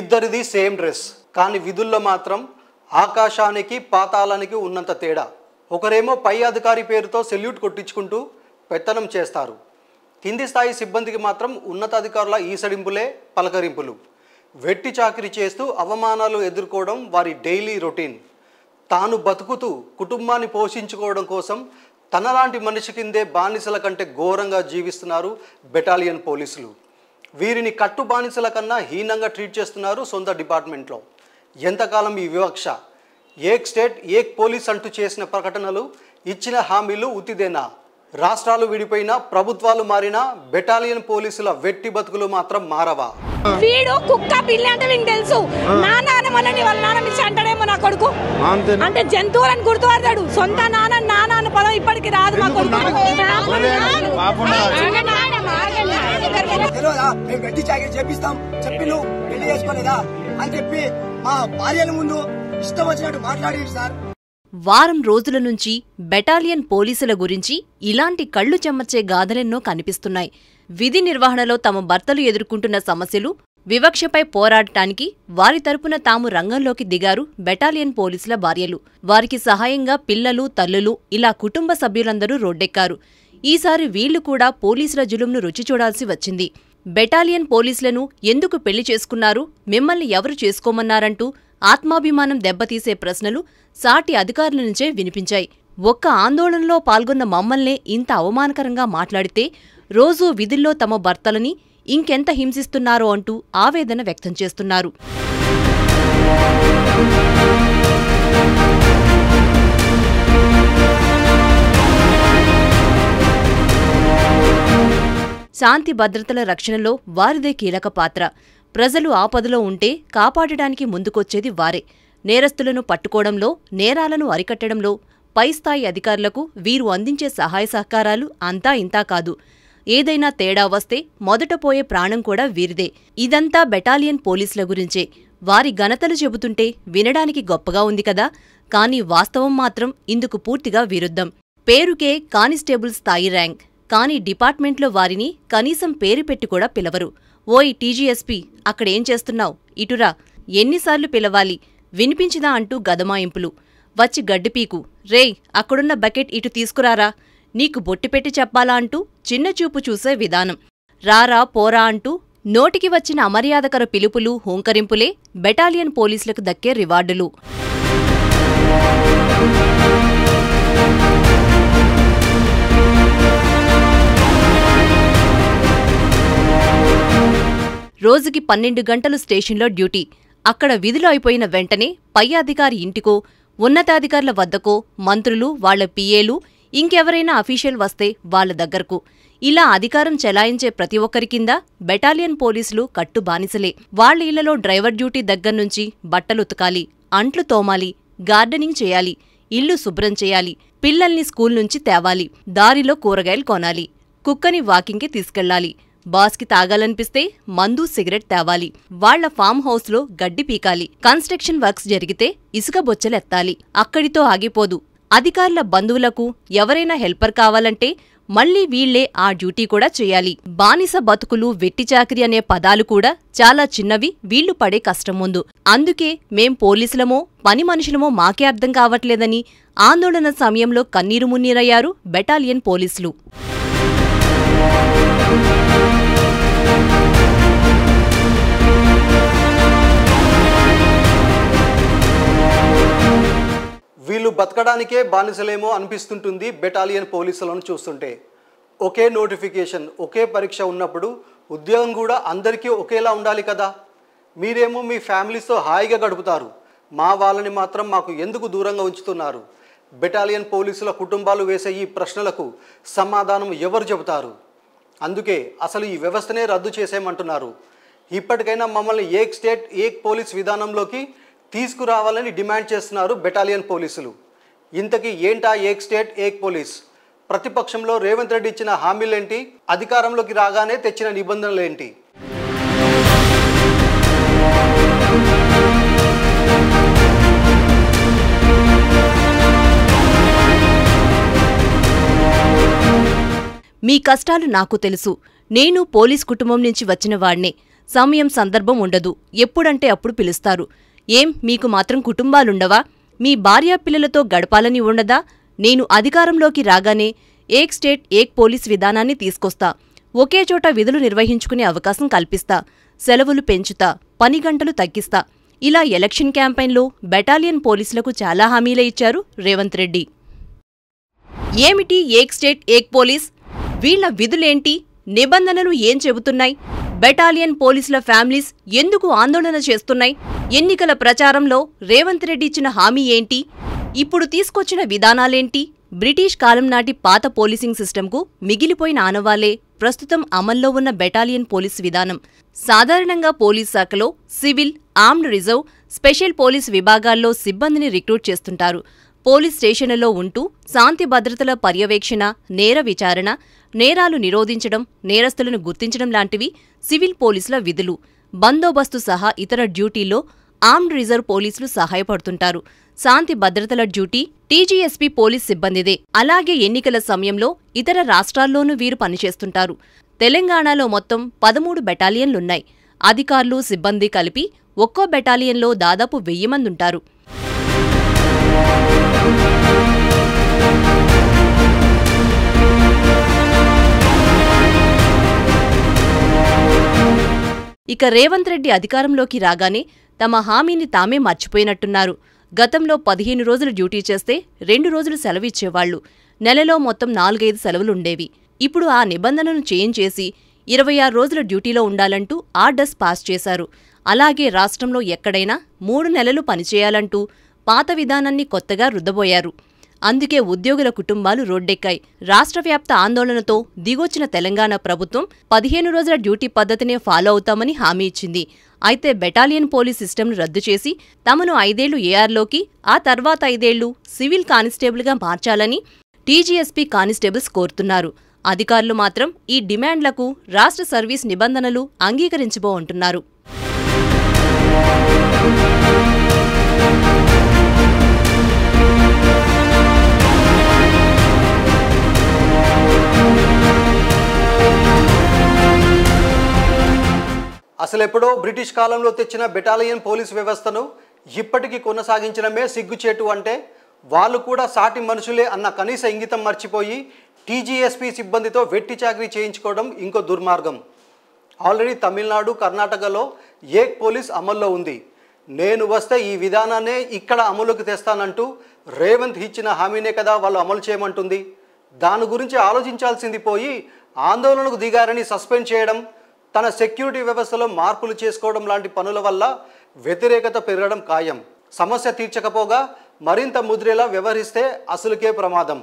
ఇద్దరిది same dress కానీ విధుల్లో మాత్రం ఆకాశానికి పాతాళానికి ఉన్నంత తేడా ఒకరేమో పై అధికారి పేరుతో సెల్యూట్ కొట్టించుకుంటూ పెత్తనం చేస్తారు కింది స్థాయి సిబ్బందికి మాత్రం ఉన్నతాధికారుల ఈసడింపులే పలకరింపులు వెట్టి చాకరీ చేస్తూ అవమానాలు ఎదుర్కోవడం వారి డైలీ రొటీన్ తాను బతుకుతూ కుటుంబాన్ని పోషించుకోవడం కోసం తనలాంటి మనిషి కిందే బానిసల కంటే ఘోరంగా జీవిస్తున్నారు బెటాలియన్ పోలీసులు వీరిని కట్టుబానిసల కన్నా హీనంగా ట్రీట్ చేస్తున్నారు సొంత డిపార్ట్మెంట్లో ఎంతకాలం ఈ వివక్ష ఏ స్టేట్ ఏ పోలీస్ అంటూ చేసిన ప్రకటనలు ఇచ్చిన హామీలు ఉతిదేనా రాష్ట్రాలు విడిపోయినా ప్రభుత్వాలు మారినా బెటాలియన్ పోలీసుల వెట్టి బతుకులు మాత్రం మారవా వీడు కుక్క పిల్లి అంటే వీడికి తెలుసు నా నాన్నమ్మని వాళ్ళ నాన్నమిచ్చి అంటాడేమో నా కొడుకు అంటే జంతువులను గుర్తుపడతాడు సొంత నాన్న నాన్న పదం ఇప్పటికి రాదు మా కొడుకు మేము గడ్డి చాకి చేపిస్తాం చెప్పి నువ్వు పెళ్లి చేసుకోలేదా అని చెప్పి మా భార్యల ముందు ఇష్టం వచ్చినట్టు మాట్లాడి సార్ వారం రోజుల నుంచి బెటాలియన్ పోలీసుల గురించి ఇలాంటి కళ్ళు చెమ్మచ్చే గాథలెన్నో కనిపిస్తున్నాయి విధి నిర్వహణలో తమ భర్తలు ఎదుర్కొంటున్న సమస్యలు వివక్షపై పోరాడటానికి వారి తరపున తాము రంగంలోకి దిగారు బెటాలియన్ పోలీసుల భార్యలు వారికి సహాయంగా పిల్లలు తల్లులు ఇలా కుటుంబ సభ్యులందరూ రోడ్డెక్కారు ఈసారి వీళ్లు కూడా పోలీసుల జులుంను రుచి చూడాల్సి వచ్చింది బెటాలియన్ పోలీసులను ఎందుకు పెళ్లి చేసుకున్నారు మిమ్మల్ని ఎవరు చేసుకోమన్నారంటూ ఆత్మాభిమానం దెబ్బతీసే ప్రశ్నలు సాటి అధికారుల నుంచే వినిపించాయి ఒక్క ఆందోళనలో పాల్గొన్న మమ్మల్నే ఇంత అవమానకరంగా మాట్లాడితే రోజూ విధుల్లో తమ భర్తలని ఇంకెంత హింసిస్తున్నారో అంటూ ఆవేదన వ్యక్తం చేస్తున్నారు శాంతి భద్రతల రక్షణలో వారిదే కీలక పాత్ర ప్రజలు ఆపదలో ఉంటే కాపాడడానికి ముందుకొచ్చేది వారే నేరస్తులను పట్టుకోవడంలో నేరాలను అరికట్టడంలో పై స్థాయి అధికారులకు వీరు అందించే సహాయ సహకారాలు అంతా ఇంతా కాదు ఏదైనా తేడా వస్తే మొదట పోయే ప్రాణం కూడా వీరిదే ఇదంతా బెటాలియన్ పోలీసుల గురించే వారి ఘనతలు చెబుతుంటే వినడానికి గొప్పగా ఉంది కదా కానీ వాస్తవం మాత్రం ఇందుకు పూర్తిగా విరుద్ధం పేరుకే కానిస్టేబుల్ స్థాయి ర్యాంక్ కానీ డిపార్ట్మెంట్లో వారిని కనీసం పేరు పెట్టి కూడా పిలవరు ఓయ్ టీజీఎస్పీ అక్కడేం చేస్తున్నావు ఇటురా ఎన్నిసార్లు పిలవాలి వినిపించిదా అంటూ గదమాయింపులు వచ్చి గడ్డిపీకు రేయ్ అక్కడున్న బకెట్ ఇటు తీసుకురారా నీకు బొట్టిపెట్టి చెప్పాలా అంటూ చిన్న చూపు చూసే విధానం రారా పోరా అంటూ నోటికి వచ్చిన అమర్యాదకర పిలుపులు హూంకరింపులే బెటాలియన్ పోలీసులకు దక్కే రివార్డులు రోజుకి పన్నెండు గంటలు స్టేషన్లో డ్యూటీ అక్కడ విధులు అయిపోయిన వెంటనే పై అధికారి ఇంటికో ఉన్నతాధికారుల వద్దకో మంత్రులు వాళ్ల పిఏలు ఇంకెవరైనా అఫీషియల్ వస్తే వాళ్ల దగ్గరకు ఇలా అధికారం చెలాయించే ప్రతి ఒక్కరి కింద బెటాలియన్ పోలీసులు కట్టు బానిసలే వాళ్ళ ఇళ్లలో డ్రైవర్ డ్యూటీ దగ్గర్నుంచి బట్టలుతకాలి అంట్లు తోమాలి గార్డెనింగ్ చేయాలి ఇల్లు శుభ్రం చేయాలి పిల్లల్ని స్కూల్ నుంచి తేవాలి దారిలో కూరగాయలు కొనాలి కుక్కని వాకింగ్కి తీసుకెళ్లాలి బాస్కి తాగాలనిపిస్తే మందు సిగరెట్ తేవాలి వాళ్ల ఫామ్ హౌస్లో గడ్డి పీకాలి కన్స్ట్రక్షన్ వర్క్స్ జరిగితే ఇసుక బొచ్చలెత్తాలి అక్కడితో ఆగిపోదు అధికారుల బంధువులకు ఎవరైనా హెల్పర్ కావాలంటే మళ్లీ వీళ్లే ఆ డ్యూటీ కూడా చేయాలి బానిస బతుకులు వెట్టి చాకరి అనే పదాలు కూడా చాలా చిన్నవి వీళ్లు పడే కష్టం ముందు అందుకే మేం పోలీసులమో పని మనుషులమో మాకే అర్థం కావట్లేదని ఆందోళన సమయంలో కన్నీరు మున్నీరయ్యారు బెటాలియన్ పోలీసులు బతకడానికే బానిసలేమో అనిపిస్తుంటుంది బెటాలియన్ పోలీసులను చూస్తుంటే ఒకే నోటిఫికేషన్ ఒకే పరీక్ష ఉన్నప్పుడు ఉద్యోగం కూడా అందరికీ ఒకేలా ఉండాలి కదా మీరేమో మీ ఫ్యామిలీస్తో హాయిగా గడుపుతారు మా వాళ్ళని మాత్రం మాకు ఎందుకు దూరంగా ఉంచుతున్నారు బెటాలియన్ పోలీసుల కుటుంబాలు వేసే ఈ ప్రశ్నలకు సమాధానం ఎవరు చెబుతారు అందుకే అసలు ఈ వ్యవస్థనే రద్దు చేసేయమంటున్నారు ఇప్పటికైనా మమ్మల్ని ఏక్ స్టేట్ ఏక్ పోలీస్ విధానంలోకి తీసుకురావాలని డిమాండ్ చేస్తున్నారు బెటాలియన్ పోలీసులు ఇంతకీ ఏంటా ఏక్ స్టేట్ ఏక్ పోలీస్ ప్రతిపక్షంలో రేవంత్ రెడ్డి ఇచ్చిన హామీలేంటి అధికారంలోకి రాగానే తెచ్చిన నిబంధనలేంటి మీ కష్టాలు నాకు తెలుసు నేను పోలీస్ కుటుంబం నుంచి వచ్చిన వాణ్ణే సమయం సందర్భం ఉండదు ఎప్పుడంటే అప్పుడు పిలుస్తారు ఏం మీకు మాత్రం కుటుంబాలుండవా మీ భార్యా పిల్లలతో గడపాలని ఉండదా నేను అధికారంలోకి రాగానే ఏక్ స్టేట్ ఏక్ పోలీస్ విధానాన్ని తీసుకొస్తా ఒకే చోట విధులు నిర్వహించుకునే అవకాశం కల్పిస్తా సెలవులు పెంచుతా పని గంటలు తగ్గిస్తా ఇలా ఎలక్షన్ క్యాంపెయిన్లో బెటాలియన్ పోలీసులకు చాలా హామీలే ఇచ్చారు రేవంత్ రెడ్డి ఏమిటి ఏక్ స్టేట్ ఏక్ పోలీస్ వీళ్ల విధులేంటి నిబంధనలు ఏం చెబుతున్నాయి బెటాలియన్ పోలీసుల ఫ్యామిలీస్ ఎందుకు ఆందోళన చేస్తున్నాయి ఎన్నికల ప్రచారంలో రేవంత్ రెడ్డి ఇచ్చిన హామీ ఏంటి ఇప్పుడు తీసుకొచ్చిన విధానాలేంటి బ్రిటిష్ కాలం నాటి పాత పోలీసింగ్ సిస్టంకు మిగిలిపోయిన ఆనవాలే ప్రస్తుతం అమల్లో ఉన్న బెటాలియన్ పోలీస్ విధానం సాధారణంగా పోలీస్ శాఖలో civil armed reserve special police విభాగాల్లో సిబ్బందిని రిక్రూట్ చేస్తుంటారు పోలీస్ స్టేషన్లలో ఉంటూ శాంతి భద్రతల పర్యవేక్షణ నేర విచారణ నేరాలు నిరోధించడం నేరస్తులను గుర్తించడం లాంటివి సివిల్ పోలీసుల విధులు బందోబస్తు సహా ఇతర డ్యూటీల్లో ఆర్మ్డ్ రిజర్వ్ పోలీసులు సహాయపడుతుంటారు శాంతి భద్రతల డ్యూటీ టీజీఎస్పీ పోలీస్ సిబ్బందిదే అలాగే ఎన్నికల సమయంలో ఇతర రాష్ట్రాల్లోనూ వీరు పనిచేస్తుంటారు తెలంగాణలో మొత్తం పదమూడు బెటాలియన్లున్నాయి అధికారులు సిబ్బంది కలిపి ఒక్కో బెటాలియన్లో దాదాపు వెయ్యి మంది ఉంటారు ఇక రేవంత్ రెడ్డి అధికారంలోకి రాగానే తమ హామీని తామే మర్చిపోయినట్టున్నారు గతంలో పదిహేను రోజులు డ్యూటీ చేస్తే రెండు రోజులు సెలవిచ్చేవాళ్లు నెలలో మొత్తం నాలుగైదు సెలవులుండేవి ఇప్పుడు ఆ నిబంధనను చేంజ్ చేసి ఇరవై ఆరు రోజుల డ్యూటీలో ఉండాలంటూ ఆర్డర్స్ పాస్ చేశారు అలాగే రాష్ట్రంలో ఎక్కడైనా మూడు నెలలు పనిచేయాలంటూ పాత విధానాన్ని కొత్తగా రుద్దబోయారు అందుకే ఉద్యోగుల కుటుంబాలు రోడ్డెక్కాయి రాష్ట్ర వ్యాప్త ఆందోళనతో దిగొచ్చిన తెలంగాణ ప్రభుత్వం పదిహేను రోజుల డ్యూటీ పద్ధతినే ఫాలో అవుతామని హామీ ఇచ్చింది అయితే బెటాలియన్ పోలీస్ సిస్టంను రద్దు చేసి తమను ఐదేళ్లు ఏఆర్లోకి ఆ తర్వాత ఐదేళ్లు సివిల్ కానిస్టేబుల్గా మార్చాలని టీజీఎస్పీ కానిస్టేబుల్స్ కోరుతున్నారు అధికారులు మాత్రం ఈ డిమాండ్లకు రాష్ట్ర సర్వీస్ నిబంధనలు అంగీకరించబోంటున్నారు అసలు ఎప్పుడో బ్రిటిష్ కాలంలో తెచ్చిన బెటాలియన్ పోలీస్ వ్యవస్థను ఇప్పటికీ కొనసాగించడమే సిగ్గుచేటు అంటే వాళ్ళు కూడా సాటి మనుషులే అన్న కనీస ఇంగితం మర్చిపోయి టీజీఎస్పీ సిబ్బందితో వెట్టి చాకరీ చేయించుకోవడం ఇంకో దుర్మార్గం ఆల్రెడీ తమిళనాడు కర్ణాటకలో ఏక్ పోలీస్ అమల్లో ఉంది నేను వస్తే ఈ విధానాన్నే ఇక్కడ అమలుకి తెస్తానంటూ రేవంత్ ఇచ్చిన హామీనే కదా వాళ్ళు అమలు చేయమంటుంది దాని గురించి ఆలోచించాల్సింది పోయి ఆందోళనకు దిగారని సస్పెండ్ చేయడం తన సెక్యూరిటీ వ్యవస్థలో మార్పులు చేసుకోవడం లాంటి పనుల వల్ల వ్యతిరేకత పెరగడం ఖాయం సమస్య తీర్చకపోగా మరింత ముద్రేలా వ్యవహరిస్తే అసలుకే ప్రమాదం